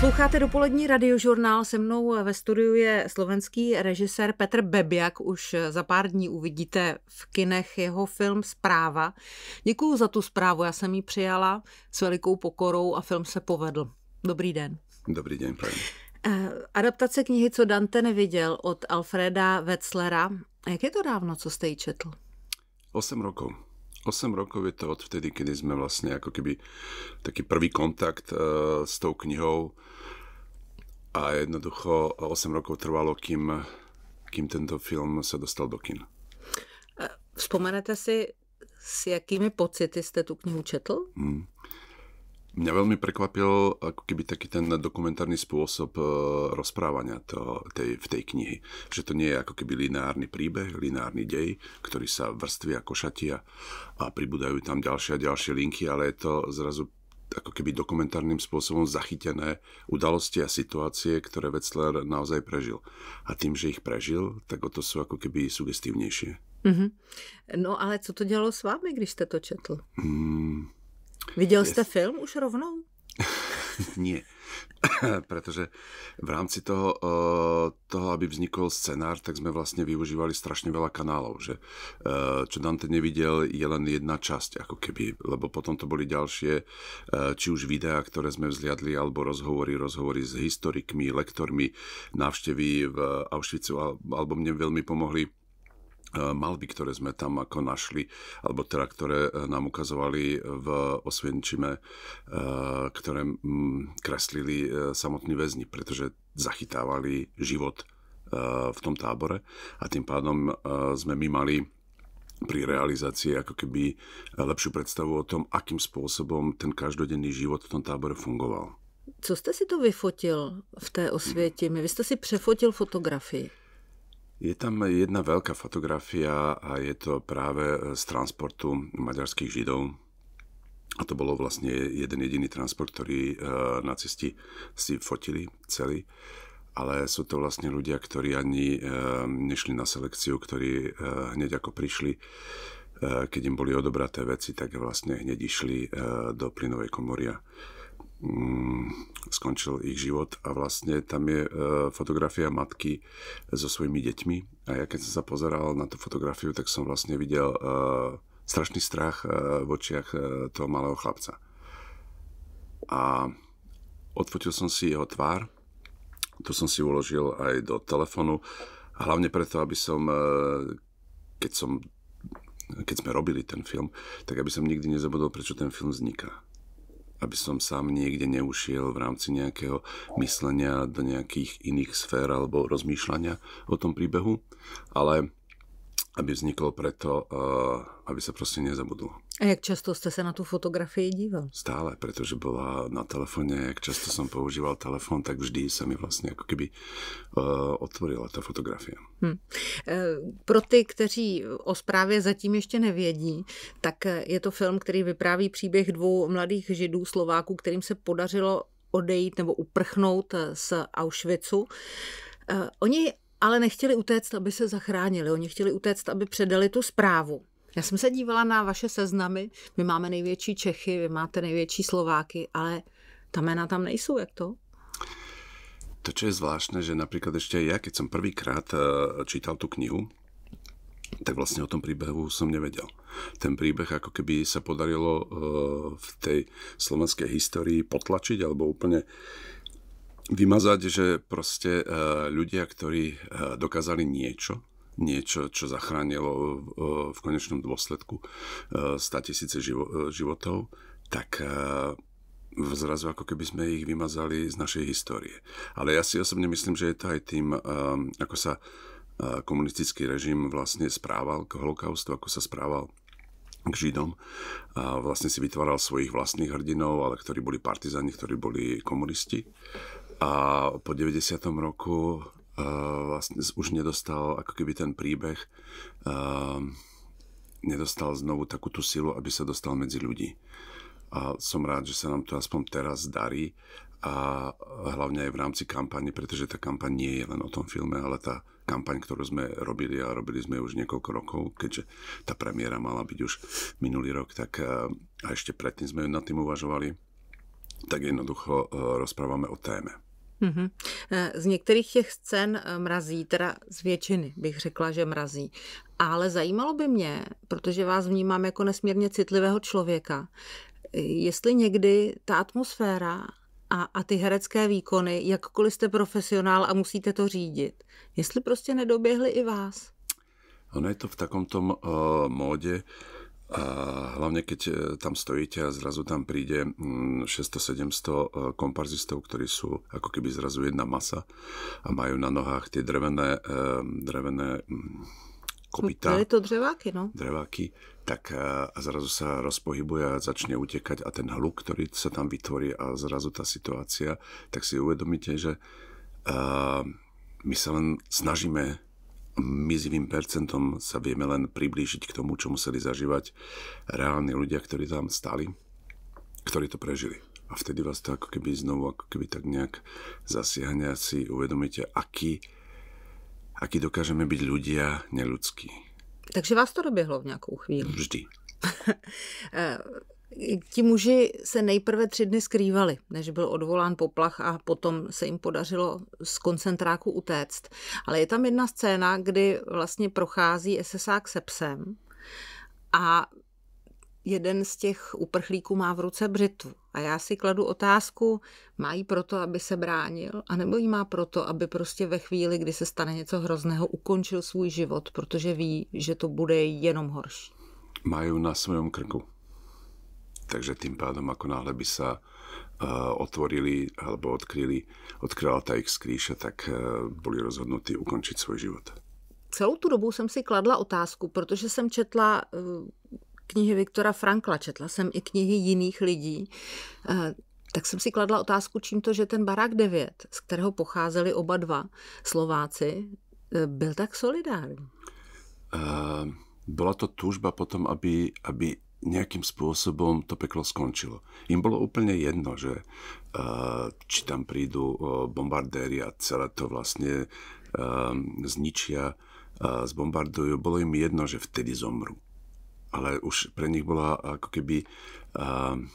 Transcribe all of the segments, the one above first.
Posloucháte dopolední radiožurnál, se mnou ve studiu je slovenský režisér Petr Bebiak, už za pár dní uvidíte v kinech jeho film Zpráva. Děkuji za tu zprávu, já jsem ji přijala s velikou pokorou a film se povedl. Dobrý den. Dobrý den, paní. Eh, adaptace knihy Co Dante neviděl od Alfreda Wetzlera. Jak je to dávno, co jste ji četl? 8 rokov. Osem rokov je to od vtedy, kedy sme vlastne ako keby taký prvý kontakt uh, s tou knihou a jednoducho 8 rokov trvalo, kým, kým tento film sa dostal do kina. Vzpomenete si, s jakými pocity ste tú knihu četl? Hmm. Mňa veľmi prekvapil ako keby taký ten dokumentárny spôsob e, eh, rozprávania to, tej, v tej knihy. Že to nie je ako keby lineárny príbeh, lineárny dej, ktorý sa vrství ako šatia a pribúdajú tam ďalšie a ďalšie linky, ale je to zrazu ako keby dokumentárnym spôsobom zachytené udalosti a situácie, ktoré Wetzler naozaj prežil. A tým, že ich prežil, tak o to sú ako keby sugestívnejšie. Mm-hmm. No ale co to dělalo s vámi, když jste to četl? Mm, Viděl jste film už rovnou? Nie. pretože v rámci toho, eh, toho, aby vznikol scenár, tak sme vlastne využívali strašne veľa kanálov, že eh, čo Dante nevidel je len jedna časť, ako keby, lebo potom to boli ďalšie, eh, či už videá, ktoré sme vzliadli, alebo rozhovory, rozhovory s historikmi, lektormi, návštevy v Auschwitzu, alebo mne veľmi pomohli E, malby, ktoré sme tam ako našli, alebo teda, ktoré e, nám ukazovali v Osvienčime, e, ktoré kreslili samotní väzni, pretože zachytávali život v tom tábore a tým pádom sme my mali pri realizácii ako keby lepšiu predstavu o tom, akým spôsobom ten každodenný život v tom tábore fungoval. Co jste si to vyfotil v té osvětě Vy jste si přefotil fotografii. Je tam jedna veľká fotografia a je to práve e, z transportu maďarských židov. A to bolo vlastne jeden jediný transport, ktorý e, nacisti si fotili celý. Ale sú to vlastne ľudia, ktorí ani e, nešli na selekciu, ktorí hneď ako prišli, keď im boli odobraté veci, tak vlastne hneď išli do plynovej komoria Mm, skončil ich život a vlastne tam je e, fotografia matky so svojimi deťmi a ja keď som sa pozeral na tú fotografiu, tak som vlastne videl e, strašný strach e, v očiach toho malého chlapca. A odfotil som si jeho tvár, to som si uložil aj do telefonu, hlavne preto, aby som, keď som keď sme robili ten film, tak aby som nikdy nezabudol, prečo ten film vzniká aby som sám niekde neušiel v rámci nejakého myslenia do nejakých iných sfér alebo rozmýšľania o tom príbehu, ale aby vzniklo preto, eh, aby sa proste nezabudlo. A jak často ste sa na tú fotografii díval? Stále, pretože bola na telefóne, jak často som používal telefón, tak vždy sa mi vlastne ako keby eh, otvorila ta fotografie. Hm. Eh, pro ty, kteří o zprávě zatím ještě nevědí, tak je to film, který vypráví příběh dvou mladých židů, Slováků, kterým se podařilo odejít nebo uprchnout z Auschwitzu. Oni ale nechtěli utéct, aby se zachránili. Oni chtěli utéct, aby předali tu zprávu. Já jsem se dívala na vaše seznamy. My máme největší Čechy, vy máte největší Slováky, ale ta jména tam nejsou, jak to? To, čo je zvláštne, že napríklad ešte ja, keď som prvýkrát e, čítal tú knihu, tak vlastne o tom príbehu som nevedel. Ten príbeh ako keby sa podarilo e, v tej slovenskej histórii potlačiť alebo úplne vymazať, že proste eh, ľudia, ktorí eh, dokázali niečo, niečo, čo zachránilo eh, v konečnom dôsledku 100 tisíce životov, tak zrazu ako keby sme ich vymazali z našej histórie. Ale ja si osobne myslím, že je to aj tým, ako sa komunistický režim vlastne správal k holokaustu, ako sa správal k Židom. A vlastne si vytváral svojich vlastných hrdinov, ale ktorí boli partizani, ktorí boli komunisti. A po 90. roku uh, vlastne už nedostal ako keby ten príbeh uh, nedostal znovu takú tú silu, aby sa dostal medzi ľudí. A som rád, že sa nám to aspoň teraz darí a hlavne aj v rámci kampane, pretože tá kampaň nie je len o tom filme, ale tá kampaň, ktorú sme robili a robili sme už niekoľko rokov, keďže tá premiéra mala byť už minulý rok, tak eh, a ešte predtým sme nad tým uvažovali, tak jednoducho rozprávame o téme. Mm-hmm. Eh, z některých těch scén eh, mrazí, teda z většiny bych řekla, že mrazí. Ale zajímalo by mě, protože vás vnímám jako nesmírně citlivého člověka, eh, jestli někdy ta atmosféra a, a ty herecké výkony, jakkoliv jste profesionál a musíte to řídit, jestli prostě nedoběhly i vás. Ono je to v takom tom uh, móde, a hlavne keď e, tam stojíte a zrazu tam príde 600-700 mm, e, komparzistov, ktorí sú ako keby zrazu jedna masa a majú na nohách tie drevené, e, drevené mm, kopita. No, je to dreváky, no. Dreváky. Tak a zrazu sa rozpohybuje a začne utekať a ten hluk, ktorý sa tam vytvorí a zrazu tá situácia, tak si uvedomíte, že my sa len snažíme mizivým percentom sa vieme len priblížiť k tomu, čo museli zažívať reálni ľudia, ktorí tam stali, ktorí to prežili. A vtedy vás to ako keby znovu, ako keby tak nejak zasiahne a si uvedomíte, aký, aký dokážeme byť ľudia neľudskí. Takže vás to doběhlo v nějakou chvíli. Vždy. Eh, Ti muži se nejprve tři dny skrývali, než byl odvolán poplach a potom se jim podařilo z koncentráku utéct. Ale je tam jedna scéna, kdy vlastně prochází SSák se psem a jeden z těch uprchlíků má v ruce břitvu. A já si kladu otázku, má jí proto, aby se bránil, anebo jí má proto, aby prostě ve chvíli, kdy se stane něco hrozného, ukončil svůj život, protože ví, že to bude jenom horší. Mají na svém krku. Takže tým pádom, ako náhle by sa e, otvorili alebo odkryli, odkryla tá ich skrýša, tak e, boli rozhodnutí ukončiť svoj život. Celou tu dobu jsem si kladla otázku, protože jsem četla e, knihy Viktora Frankla, četla jsem i knihy jiných lidí, tak jsem si kladla otázku, čím to, že ten barák 9, z kterého pocházeli oba dva Slováci, byl tak solidární. Uh, bola to túžba potom, aby, aby nejakým spôsobom to peklo skončilo. Im bolo úplne jedno, že eh, či tam prídu eh, bombardéry a celé to vlastne eh, zničia, zbombardujú. Bolo im jedno, že vtedy zomru. Ale už pre nich bola ako keby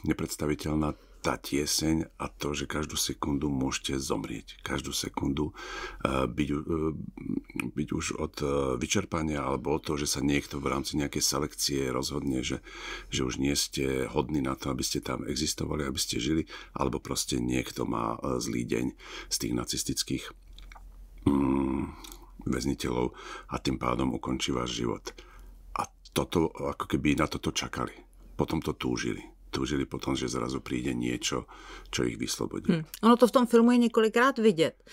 nepredstaviteľná tá tieseň a to, že každú sekundu môžete zomrieť. Každú sekundu e, byť, e, byť už od e, vyčerpania alebo od toho, že sa niekto v rámci nejakej selekcie rozhodne, že, že už nie ste hodní na to, aby ste tam existovali, aby ste žili, alebo proste niekto má zlý deň z tých nacistických mm, väzniteľov a tým pádom ukončí váš život. A toto, ako keby na toto čakali. Potom to túžili túžili potom, že zrazu príde niečo, čo ich vyslobodí. Hmm. Ono to v tom filmu je několikrát vidět.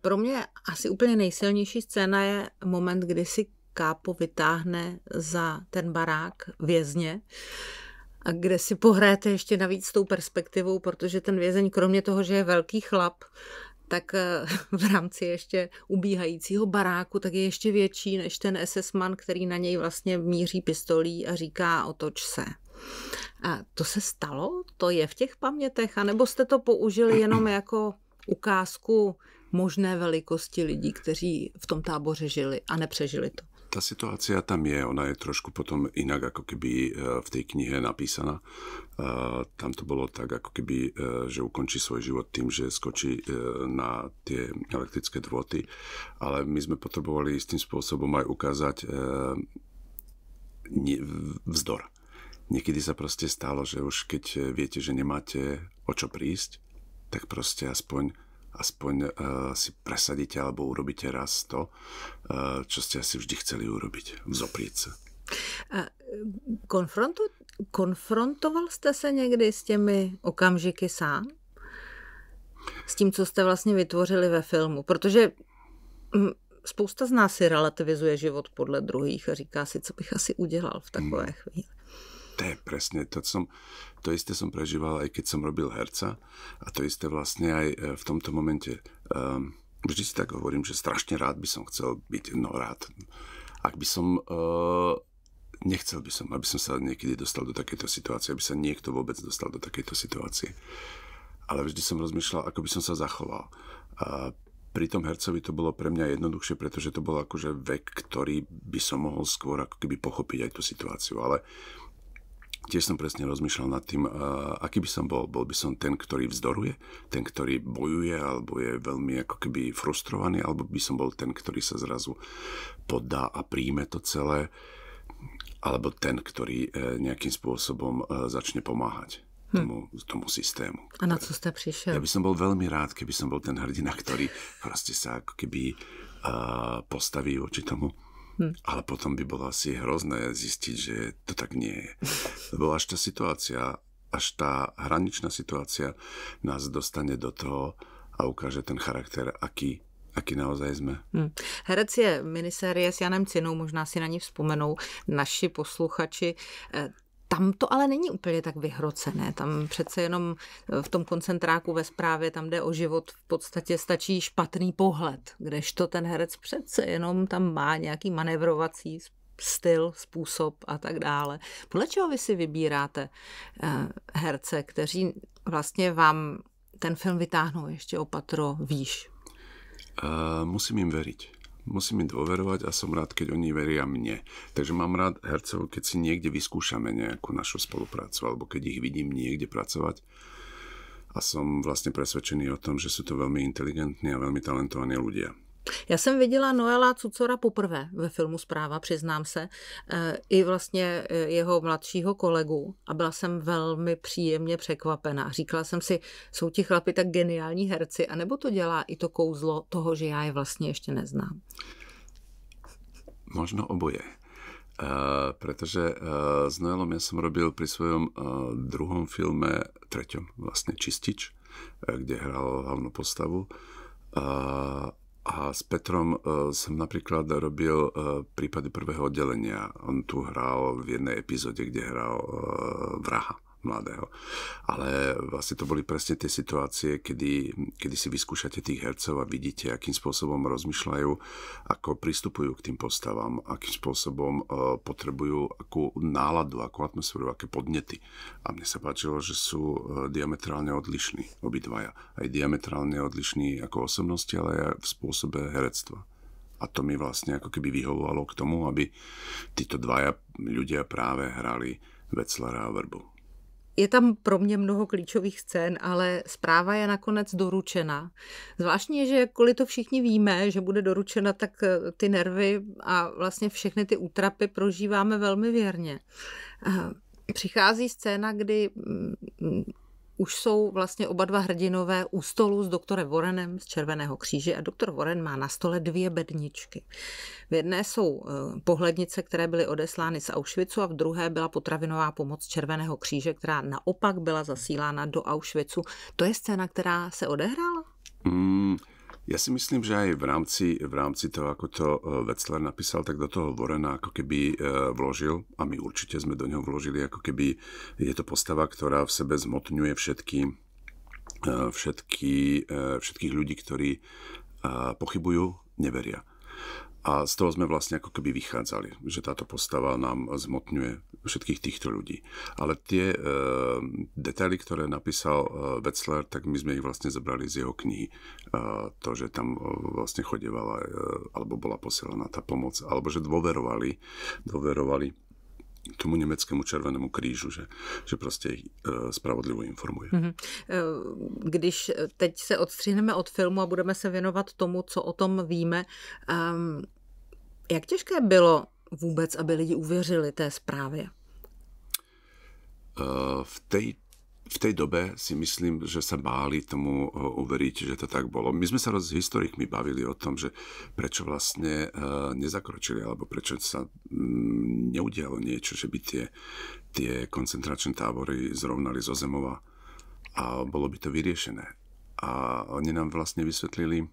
Pro mě asi úplně nejsilnější scéna je moment, kdy si Kápo vytáhne za ten barák vězně a kde si pohráte ještě navíc s tou perspektivou, protože ten vězeň, kromě toho, že je velký chlap, tak eh, v rámci ještě ubíhajícího baráku, tak je ještě větší než ten SS-man, který na něj vlastně míří pistolí a říká otoč se. A to se stalo? To je v těch pamětech? A nebo jste to použili jenom jako ukázku možné velikosti lidí, kteří v tom táboře žili a nepřežili to? Ta situácia tam je, ona je trošku potom inak ako keby eh, v tej knihe napísaná. Eh, tam to bolo tak ako keby, eh, že ukončí svoj život tým, že skočí na tie elektrické dvoty, ale my sme potrebovali istým spôsobom aj ukázať vzdor Niekedy sa proste stalo, že už keď e, viete, že nemáte o čo prísť, tak proste aspoň, aspoň uh, si presadíte alebo urobíte raz to, uh, čo ste asi vždy chceli urobiť, vzoprieť sa. A konfrontu, konfrontoval jste se někdy s těmi okamžiky sám? S tím, co jste vlastně vytvořili ve filmu? Protože hm, spousta z nás si relativizuje život podle druhých a říká si, co bych asi udělal v takové hmm. chvíli to je presne, to, som, to isté som prežíval aj keď som robil herca a to isté vlastne aj e, v tomto momente. Um, vždy si tak hovorím, že strašne rád by som chcel byť, no rád. Ak by som uh, nechcel by som, aby som sa niekedy dostal do takejto situácie, aby sa niekto vôbec dostal do takejto situácie. Ale vždy som rozmýšľal, ako by som sa zachoval. A pri tom hercovi to bolo pre mňa jednoduchšie, pretože to bol akože vek, ktorý by som mohol skôr ako keby pochopiť aj tú situáciu. Ale tiež som presne rozmýšľal nad tým, uh, aký by som bol. Bol by som ten, ktorý vzdoruje, ten, ktorý bojuje, alebo je veľmi ako keby frustrovaný, alebo by som bol ten, ktorý sa zrazu poddá a príjme to celé, alebo ten, ktorý uh, nejakým spôsobom uh, začne pomáhať. Hm. Tomu, tomu systému. A na co ste prišiel? Ja by som bol veľmi rád, keby som bol ten hrdina, ktorý proste sa ako keby uh, postaví voči tomu Hm. Ale potom by bolo asi hrozné zistiť, že to tak nie je. Lebo až tá situácia, až tá hraničná situácia nás dostane do toho a ukáže ten charakter, aký aký naozaj jsme. Hmm. Herec je minisérie s Janem Cinou, možná si na ní vzpomenou naši posluchači. Eh, tam to ale není úplně tak vyhrocené. Tam přece jenom eh, v tom koncentráku ve zprávě, tam jde o život, v podstatě stačí špatný pohled, kdežto ten herec přece jenom tam má nějaký manevrovací styl, způsob a tak dále. Podle čeho vy si vybíráte eh, herce, kteří vlastně vám ten film vytáhnou ještě opatro výš? Uh, musím jim veriť musím im dôverovať a som rád, keď oni veria mne. Takže mám rád hercov, keď si niekde vyskúšame nejakú našu spoluprácu alebo keď ich vidím niekde pracovať. A som vlastne presvedčený o tom, že sú to veľmi inteligentní a veľmi talentovaní ľudia. Já jsem viděla Noela Cucora poprvé ve filmu Zpráva, přiznám se, eh, i vlastně eh, jeho mladšího kolegu a byla jsem velmi příjemně překvapená. Říkala jsem si, jsou ti chlapi tak geniální herci, anebo to dělá i to kouzlo toho, že já je vlastně ještě neznám? Možno oboje. Uh, eh, pretože uh, s Noelom ja som robil pri svojom uh, druhom filme, treťom vlastne Čistič, uh, kde hral hlavnú postavu. Uh, a s Petrom uh, som napríklad robil uh, prípady prvého oddelenia. On tu hral v jednej epizóde, kde hral uh, vraha mladého. Ale vlastne to boli presne tie situácie, kedy, kedy si vyskúšate tých hercov a vidíte, akým spôsobom rozmýšľajú, ako pristupujú k tým postavám, akým spôsobom e, potrebujú akú náladu, akú atmosféru, aké podnety. A mne sa páčilo, že sú e, diametrálne odlišní obidvaja. Aj diametrálne odlišní ako osobnosti, ale aj v spôsobe herectva. A to mi vlastne ako keby vyhovovalo k tomu, aby títo dvaja ľudia práve hrali Veclera a Vrbu je tam pro mě mnoho klíčových scén, ale zpráva je nakonec doručena. Zvláštně, že kvůli to všichni víme, že bude doručena, tak eh, ty nervy a vlastně všechny ty útrapy prožíváme velmi věrně. Eh, přichází scéna, kdy mm, už jsou vlastně oba dva hrdinové u stolu s doktorem Warrenem z Červeného kříže a doktor Warren má na stole dvě bedničky. V jedné jsou eh, pohlednice, které byly odeslány z Auschwitzu a v druhé byla potravinová pomoc Červeného kříže, která naopak byla zasílána do Auschwitzu. To je scéna, která se odehrála? Mm, ja si myslím, že aj v rámci, v rámci toho, ako to e, Wetzler napísal, tak do toho Vorena ako keby e, vložil, a my určite sme do neho vložili, ako keby je to postava, ktorá v sebe zmotňuje všetky, e, všetky, všetkých ľudí, ktorí pochybujú, neveria. A z toho sme vlastne ako keby vychádzali, že táto postava nám zmotňuje všetkých týchto ľudí. Ale tie e, detaily, ktoré napísal e, eh, Wetzler, tak my sme ich vlastne zobrali z jeho knihy. E, to, že tam e, vlastne chodevala, e, alebo bola posielaná tá pomoc, alebo že dôverovali, dôverovali tomu nemeckému červenému krížu, že, že prostě spravodlivo informuje. Mhm. Když teď se odstříhneme od filmu a budeme se věnovat tomu, co o tom víme, ehm, Jak těžké bylo vůbec, aby lidi uvěřili té zprávě? Eh, v tej, v tej dobe si myslím, že sa báli tomu eh, uveriť, že to tak bolo. My sme sa s historikmi bavili o tom, že prečo vlastne eh, nezakročili, alebo prečo sa mm, neudialo niečo, že by tie, tie koncentračné tábory zrovnali zo zemova a bolo by to vyriešené. A oni nám vlastne vysvetlili,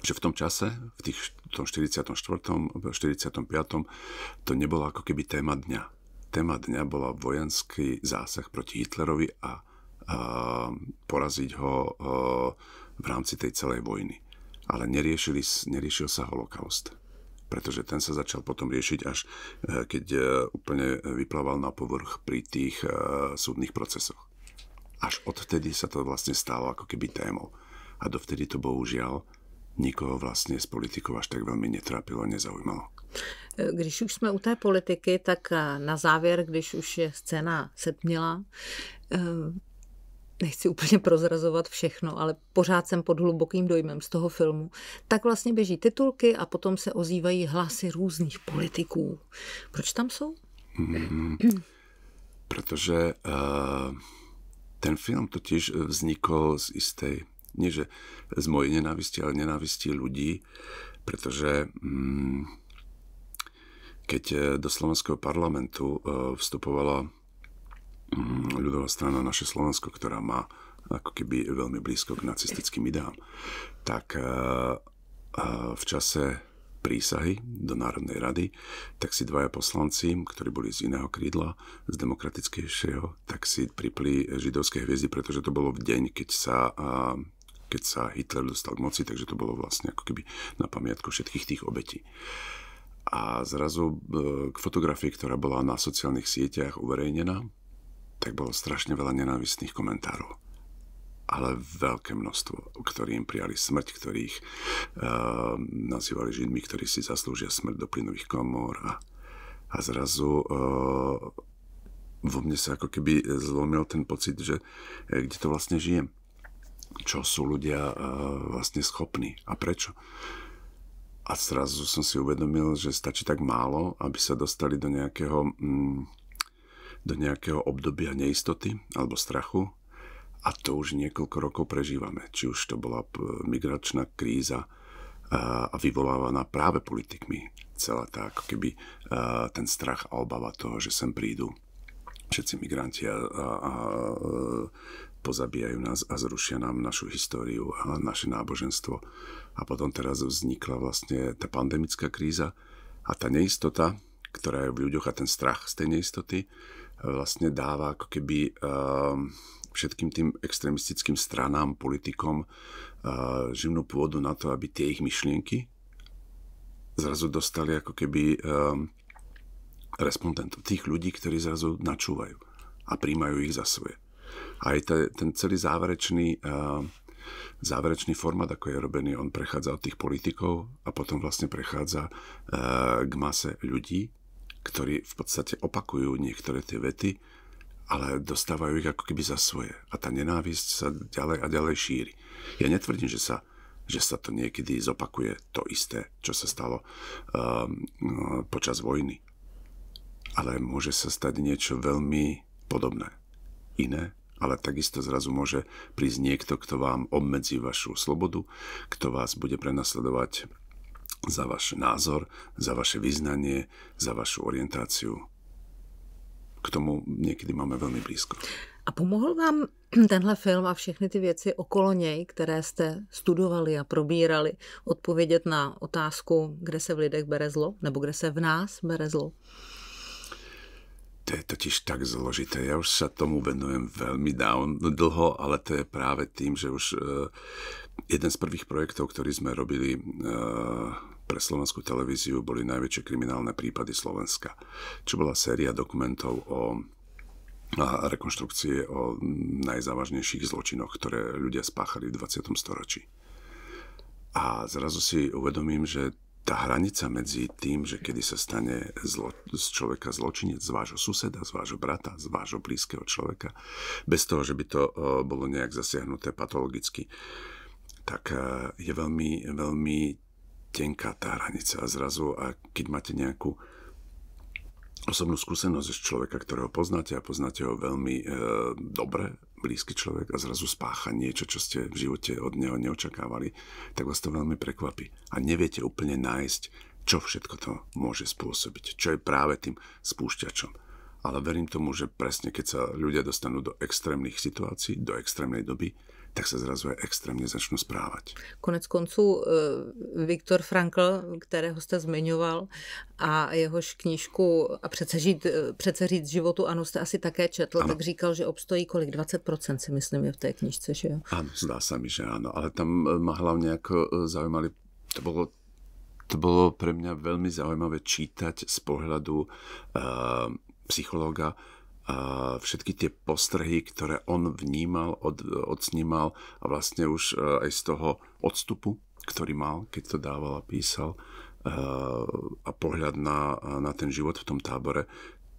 že v tom čase, v tých, tom 44., 45., to nebolo ako keby téma dňa. Téma dňa bola vojenský zásah proti Hitlerovi a, a poraziť ho a, e, v rámci tej celej vojny. Ale neriešili, neriešil sa holokaust pretože ten sa začal potom riešiť až e, keď e, úplne vyplával na povrch pri tých súdnych procesoch. Až odvtedy sa to vlastne stalo ako keby témou. A dovtedy to bohužiaľ nikoho vlastně z politikou až tak velmi netrápilo, nezaujímalo. E, když už jsme u té politiky, tak e, na závěr, když už je scéna setmila e, nechci úplně prozrazovat všechno, ale pořád jsem pod hlubokým dojmem z toho filmu, tak vlastně běží titulky a potom se ozývají hlasy různých politiků. Proč tam jsou? Mm, protože uh, ten film totiž vznikol z istej nie že z mojej nenávisti, ale nenávisti ľudí, pretože mm, keď e, do slovenského parlamentu e, vstupovala mm, ľudová strana Naše Slovensko, ktorá má ako keby veľmi blízko k nacistickým ideám, tak e, v čase prísahy do Národnej rady, tak si dvaja poslanci, ktorí boli z iného krídla, z demokratickejšieho, tak si pripli židovské hviezdy, pretože to bolo v deň, keď sa keď sa Hitler dostal k moci, takže to bolo vlastne ako keby na pamiatku všetkých tých obetí. A zrazu e, k fotografii, ktorá bola na sociálnych sieťach uverejnená, tak bolo strašne veľa nenávistných komentárov. Ale veľké množstvo, im prijali smrť, ktorých e, nazývali židmi, ktorí si zaslúžia smrť do plynových komór. A, a zrazu e, vo mne sa ako keby zlomil ten pocit, že e, kde to vlastne žijem čo sú ľudia eh, vlastne schopní a prečo. A zrazu som si uvedomil, že stačí tak málo, aby sa dostali do nejakého, mm, do nejakého obdobia neistoty alebo strachu. A to už niekoľko rokov prežívame. Či už to bola eh, migračná kríza eh, a vyvolávaná práve politikmi. Celá tá, ako keby ten strach a obava toho, že sem prídu všetci migranti a, a, a pozabíjajú nás a zrušia nám našu históriu a naše náboženstvo. A potom teraz vznikla vlastne tá pandemická kríza a tá neistota, ktorá je v ľuďoch a ten strach z tej neistoty e, vlastne dáva ako keby e, všetkým tým extremistickým stranám, politikom e, živnú pôdu na to, aby tie ich myšlienky zrazu dostali ako keby respondentov, tých ľudí, ktorí zrazu načúvajú a príjmajú ich za svoje aj te, ten celý záverečný, uh, záverečný formát, ako je robený, on prechádza od tých politikov a potom vlastne prechádza uh, k mase ľudí, ktorí v podstate opakujú niektoré tie vety, ale dostávajú ich ako keby za svoje. A tá nenávisť sa ďalej a ďalej šíri. Ja netvrdím, že sa že sa to niekedy zopakuje to isté, čo sa stalo um, počas vojny. Ale môže sa stať niečo veľmi podobné. Iné, ale takisto zrazu môže prísť niekto, kto vám obmedzí vašu slobodu, kto vás bude prenasledovať za váš názor, za vaše vyznanie, za vašu orientáciu. K tomu někdy máme velmi blízko. A pomohl vám tenhle film a všechny ty věci okolo něj, které jste studovali a probírali, odpovědět na otázku, kde se v lidech bere zlo, nebo kde se v nás bere zlo? To je totiž tak zložité. Ja už sa tomu venujem veľmi dávno, no dlho, ale to je práve tým, že už uh, jeden z prvých projektov, ktorý sme robili uh, pre slovenskú televíziu, boli najväčšie kriminálne prípady Slovenska, čo bola séria dokumentov o a rekonštrukcie o najzávažnejších zločinoch, ktoré ľudia spáchali v 20. storočí. A zrazu si uvedomím, že tá hranica medzi tým, že kedy sa stane zlo, z človeka zločinec, z vášho suseda, z vášho brata, z vášho blízkeho človeka, bez toho, že by to eh, bolo nejak zasiahnuté patologicky, tak eh, je veľmi, veľmi tenká tá hranica. A zrazu, a keď máte nejakú osobnú skúsenosť z človeka, ktorého poznáte a poznáte ho veľmi e, dobre, blízky človek a zrazu spácha niečo, čo ste v živote od neho neočakávali, tak vás to veľmi prekvapí. A neviete úplne nájsť, čo všetko to môže spôsobiť, čo je práve tým spúšťačom. Ale verím tomu, že presne keď sa ľudia dostanú do extrémnych situácií, do extrémnej doby, tak sa zrazu aj extrémne začnú správať. Konec konců e, Viktor Frankl, kterého jste zmiňoval, a jehož knížku a přece, žít, e, přece říct životu, ano, jste asi také četl, ano. tak říkal, že obstojí kolik? 20% si myslím je v té knižce, že jo? Áno, zdá sa mi, že áno, ale tam e, ma hlavne ako zaujímali, to bolo to bolo pre mňa veľmi zaujímavé čítať z pohľadu uh, psychológa, a všetky tie postrehy, ktoré on vnímal, od, odsnímal a vlastne už e, aj z toho odstupu, ktorý mal, keď to dával a písal e, a pohľad na, na ten život v tom tábore,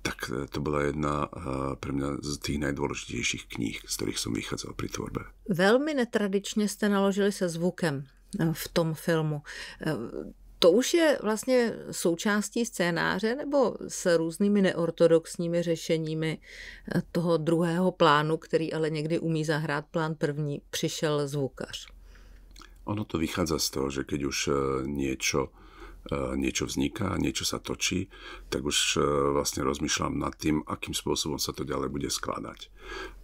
tak e, to bola jedna pre mňa z tých najdôležitejších kníh, z ktorých som vychádzal pri tvorbe. Veľmi netradične ste naložili sa zvukem v tom filmu to už je vlastně součástí scénáře nebo s různými neortodoxními řešeními eh, toho druhého plánu, který ale někdy umí zahrát plán první, přišel zvukař. Ono to vychádza z toho, že keď už eh, niečo eh, niečo vzniká, niečo sa točí, tak už vlastne rozmýšľam nad tým, akým spôsobom sa to ďalej bude skladať.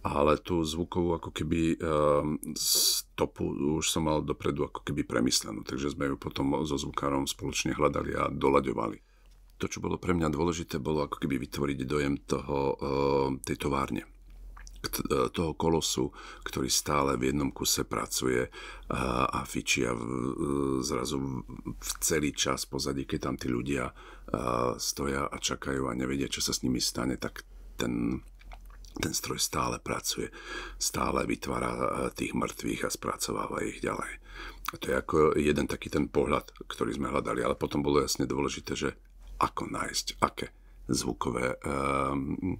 Ale tú zvukovú ako keby stopu už som mal dopredu ako keby premyslenú, takže sme ju potom so zvukárom spoločne hľadali a doľaďovali. To, čo bolo pre mňa dôležité, bolo ako keby vytvoriť dojem toho, eh, tej továrne, eh, toho kolosu, ktorý stále v jednom kuse pracuje a, eh, a fičia v, zrazu v celý čas pozadí, keď tam tí ľudia stoja a čakajú a nevedia, čo sa s nimi stane, tak ten ten stroj stále pracuje, stále vytvára e, tých mŕtvych a spracováva ich ďalej. A to je ako jeden taký ten pohľad, ktorý sme hľadali, ale potom bolo jasne dôležité, že ako nájsť, aké zvukové, um,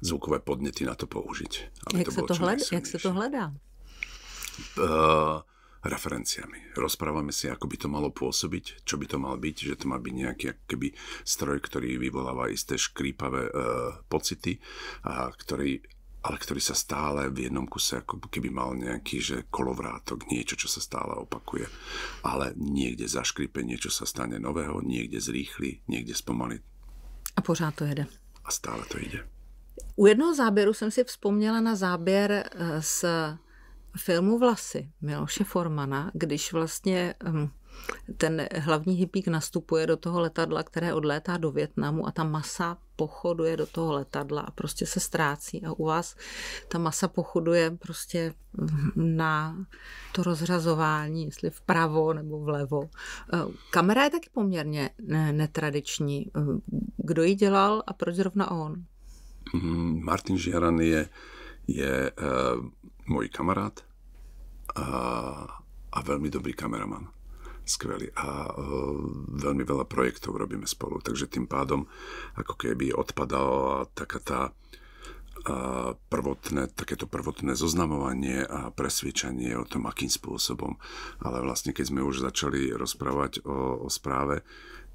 zvukové podnety na to použiť. Aby jak, to sa to hľad, jak sa to hľadá? Uh, referenciami. Rozprávame si, ako by to malo pôsobiť, čo by to mal byť, že to má byť nejaký keby stroj, ktorý vyvoláva isté škrípavé e, pocity, a ktorý ale ktorý sa stále v jednom kuse ako keby mal nejaký že kolovrátok, niečo, čo sa stále opakuje. Ale niekde zaškripe, niečo sa stane nového, niekde zrýchli, niekde zpomalí. A pořád to jede. A stále to ide. U jednoho záberu jsem si vzpomněla na záběr z e, filmu Vlasy Miloše Formana, když vlastně ehm, ten hlavní hypík nastupuje do toho letadla, které odlétá do Větnamu a ta masa pochoduje do toho letadla a prostě se ztrácí a u vás ta masa pochoduje prostě na to rozřazování, jestli vpravo nebo vlevo. Ehm, kamera je taky poměrně netradiční. Ehm, kdo ji dělal a proč zrovna on? Mm, Martin Žiaran je, je uh, můj kamarád, a, a veľmi dobrý kameraman. Skvelý. A e, veľmi veľa projektov robíme spolu, takže tým pádom ako keby odpadala taká tá a prvotné, takéto prvotné zoznamovanie a presviečanie o tom, akým spôsobom. Ale vlastne, keď sme už začali rozprávať o, o správe,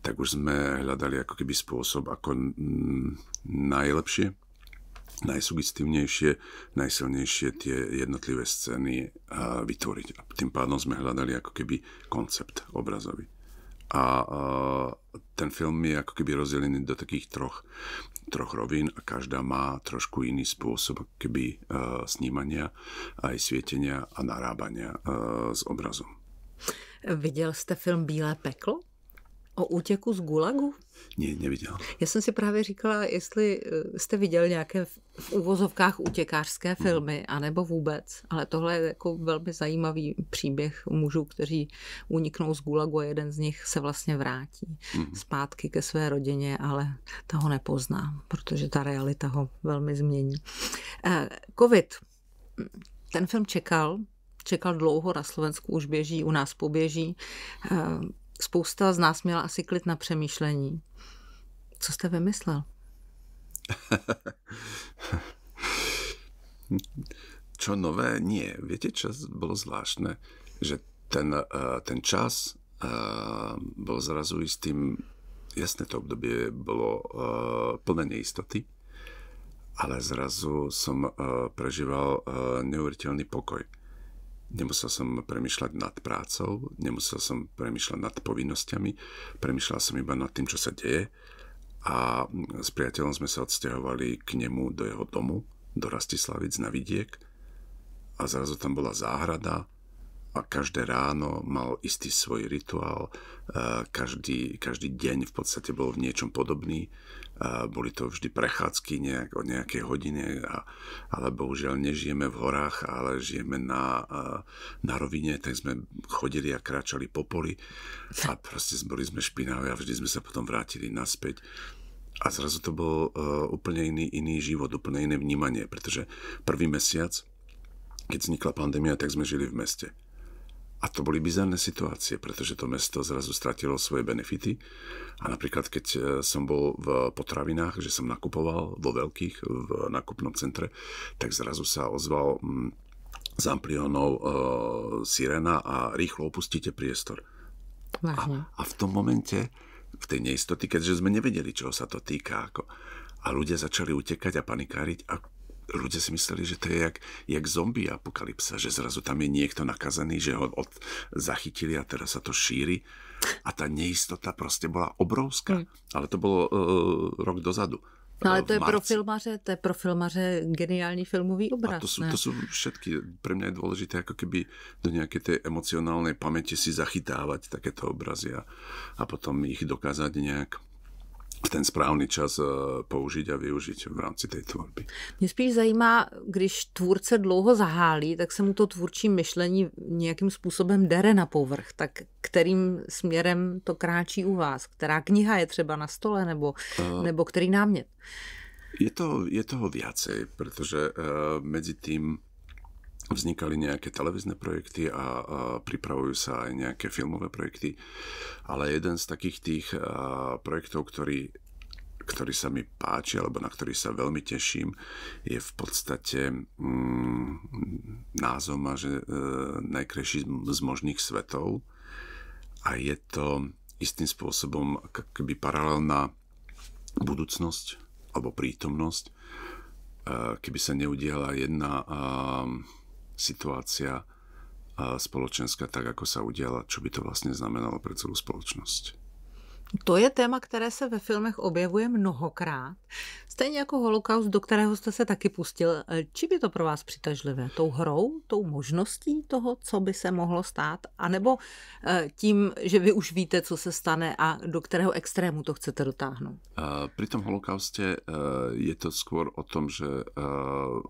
tak už sme hľadali ako keby spôsob, ako najlepšie najsugestívnejšie, najsilnejšie tie jednotlivé scény eh, vytvoriť. A tým pádom sme hľadali ako keby koncept obrazový. A, eh, ten film je ako keby rozdelený do takých troch, troch rovín a každá má trošku iný spôsob keby eh, snímania, aj svietenia a narábania s obrazom. Viděl jste film Bílé peklo? O útěku z Gulagu? Ne, neviděl. Já jsem si právě říkala, jestli eh, jste viděl nějaké v úvozovkách útěkářské hmm. filmy, anebo vůbec, ale tohle je jako velmi zajímavý příběh mužů, kteří uniknou z Gulagu a jeden z nich se vlastně vrátí hmm. zpátky ke své rodině, ale toho nepozná, protože ta realita ho velmi změní. Eh, Covid. Ten film čekal, čekal dlouho, na Slovensku už běží, u nás poběží. Eh, spousta z nás měla asi klid na přemýšlení. Co jste vymyslel? čo nové? Nie. Viete, čo bolo zvláštne? Že ten, eh, ten čas eh, bol zrazu istým, jasné to obdobie bolo eh, plné neistoty, ale zrazu som prežíval neuveriteľný pokoj Nemusel som premyšľať nad prácou, nemusel som premyšľať nad povinnosťami, premyšľal som iba nad tým, čo sa deje a s priateľom sme sa odsťahovali k nemu do jeho domu, do Rastislavic na vidiek a zrazu tam bola záhrada a každé ráno mal istý svoj rituál, e, každý, každý deň v podstate bol v niečom podobný a boli to vždy prechádzky nejak, o nejakej hodine, a, ale bohužiaľ nežijeme v horách, ale žijeme na, na rovine, tak sme chodili a kráčali po poli a proste boli sme špinaví a vždy sme sa potom vrátili naspäť. A zrazu to bol e, úplne iný, iný život, úplne iné vnímanie, pretože prvý mesiac, keď vznikla pandémia, tak sme žili v meste a to boli bizarné situácie, pretože to mesto zrazu stratilo svoje benefity. A napríklad, keď e, som bol v potravinách, že som nakupoval vo veľkých, v nakupnom centre, tak zrazu sa ozval mm, z amplionov e, sirena a rýchlo opustíte priestor. A, a v tom momente, v tej neistoty, keďže sme nevedeli, čoho sa to týka, ako, a ľudia začali utekať a panikáriť a ľudia si mysleli, že to je jak, jak zombie apokalypsa, že zrazu tam je niekto nakazený, že ho od, zachytili a teraz sa to šíri. A tá neistota proste bola obrovská. Mm. Ale to bolo uh, rok dozadu. No ale e, to je, pro filmaře, to je pro filmaře geniální filmový obraz. A to sú, to sú všetky, pre mňa je dôležité ako keby do nejakej tej emocionálnej pamäti si zachytávať takéto obrazy a, a potom ich dokázať nejak v ten správný čas eh, použít a využít v rámci té tvorby. Mě spíš zajímá, když tvůrce dlouho zahálí, tak se mu to tvůrčí myšlení nějakým způsobem dere na povrch. Tak kterým směrem to kráčí u vás? Která kniha je třeba na stole nebo, uh, nebo který námět? Je, to, je toho viacej, pretože uh, eh, medzi tým vznikali nejaké televízne projekty a, a pripravujú sa aj nejaké filmové projekty. Ale jeden z takých tých a, projektov, ktorý, ktorý sa mi páči alebo na ktorý sa veľmi teším, je v podstate mm, názov má, že e, najkrajší z možných svetov a je to istým spôsobom keby paralelná budúcnosť alebo prítomnosť, e, keby sa neudiala jedna... E, situácia spoločenská tak, ako sa udiala, čo by to vlastne znamenalo pre celú spoločnosť. To je téma, které se ve filmech objevuje mnohokrát. Stejně jako holokaust, do kterého jste se taky pustil. Eh, či by to pro vás přitažlivé? Tou hrou, tou možností toho, co by se mohlo stát? A nebo eh, tím, že vy už víte, co se stane a do kterého extrému to chcete dotáhnout? Eh, pri tom holokauste je to skôr o tom, že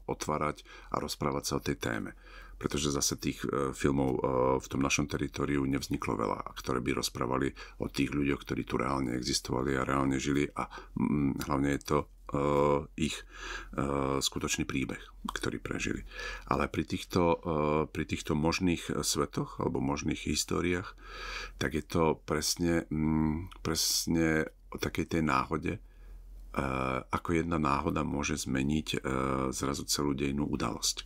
otvárať a rozprávať sa o tej téme pretože zase tých e, filmov e, v tom našom teritoriu nevzniklo veľa, ktoré by rozprávali o tých ľuďoch, ktorí tu reálne existovali a reálne žili a mm, hlavne je to uh, ich uh, skutočný príbeh, ktorý prežili. Ale pri týchto, uh, pri týchto možných svetoch alebo možných históriách, tak je to presne, mm, presne o takej tej náhode, ako jedna náhoda môže zmeniť zrazu celú dejnú udalosť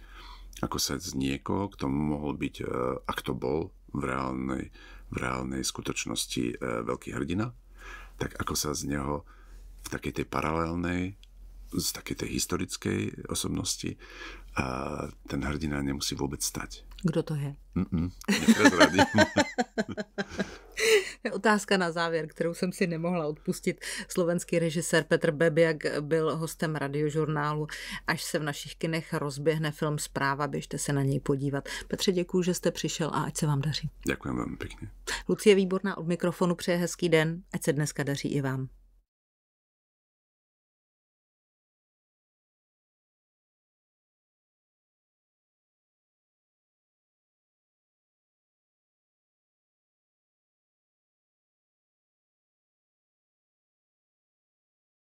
ako sa z niekoho, kto mohol byť, e, ak to bol v reálnej, v reálnej skutočnosti e, veľký hrdina, tak ako sa z neho v takej tej paralelnej z takej tej historickej osobnosti a ten hrdina nemusí vôbec stať. Kto to je? Otázka na závěr, kterou jsem si nemohla odpustit. Slovenský režisér Petr Bebiak byl hostem radiožurnálu. Až se v našich kinech rozběhne film Zpráva, běžte se na něj podívat. Petře, děkuji, že jste přišel a ať se vám daří. Děkuji vám pěkně. Lucie Výborná od mikrofonu přeje hezký den, ať se dneska daří i vám.